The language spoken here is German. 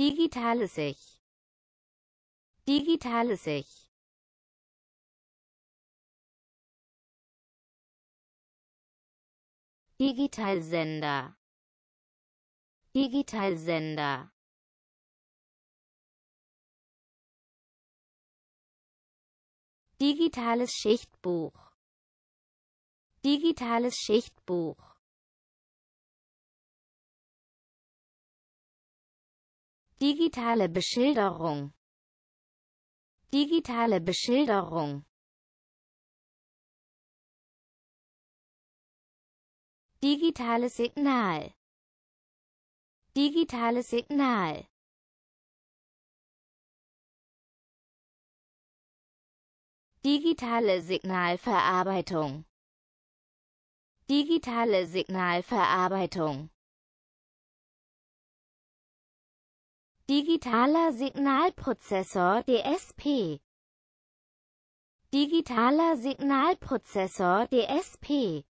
Digitales Ich. Digitales Ich. Digitalsender. Digitalsender. Digitales Schichtbuch. Digitales Schichtbuch. Digitale Beschilderung. Digitale Beschilderung. Digitales Signal. Digitales Signal. Digitale Signalverarbeitung. Digitale Signalverarbeitung. Digitaler Signalprozessor DSP Digitaler Signalprozessor DSP